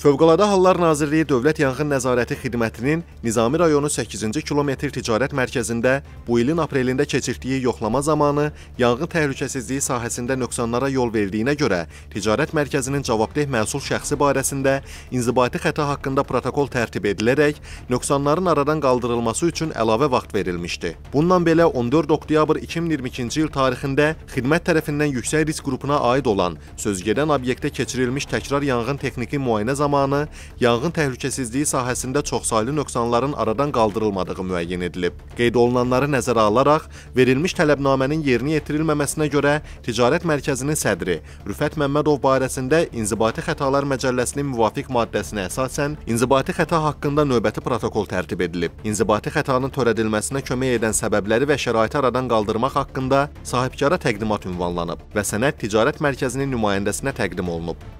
Fövqəladə Hallar Nazirliyi Dövlət Yanğın Nəzarəti Xidmətinin Nizami rayonu 8-ci kilometr ticarət mərkəzində bu ilin aprelində keçirdiyi yoxlama zamanı yanğın təhlükəsizliyi sahəsində nöqsanlara yol verdiyinə görə ticarət mərkəzinin cavabdeh məsul şəxsi barəsində inzibati xəta haqqında protokol tərtib edilərək nöqsanların aradan qaldırılması üçün əlavə vaxt verilmişdi. Bundan belə 14 oktyabr 2022-ci il tarixində xidmət tərəfindən yüksək risk qrupuna aid olan sözgedən obyektə keçirilmiş təkrar yanğın texniki müayinə zamanı zamanı yanğın təhlükəsizliyi sahəsində çoxsaylı nöqsanların aradan qaldırılmadığı müəyyən edilib. Qeyd olunanları nəzərə alaraq verilmiş tələbnamənin yerinə yetirilməməsinə görə Ticarət Mərkəzinin sədri Rüfət Məmmədov barəsində İnzibati Xətalar Məcəlləsinin müvafiq maddəsinə əsasən inzibati xəta haqqında növbəti protokol tərtib edilib. İnzibati xətanın törədilməsinə kömək edən səbəbləri və şəraiti aradan qaldırmaq haqqında sahibkara təqdimat ünvanlanıb və sənəd Ticarət Mərkəzinin nümayəndəsinə təqdim olunub.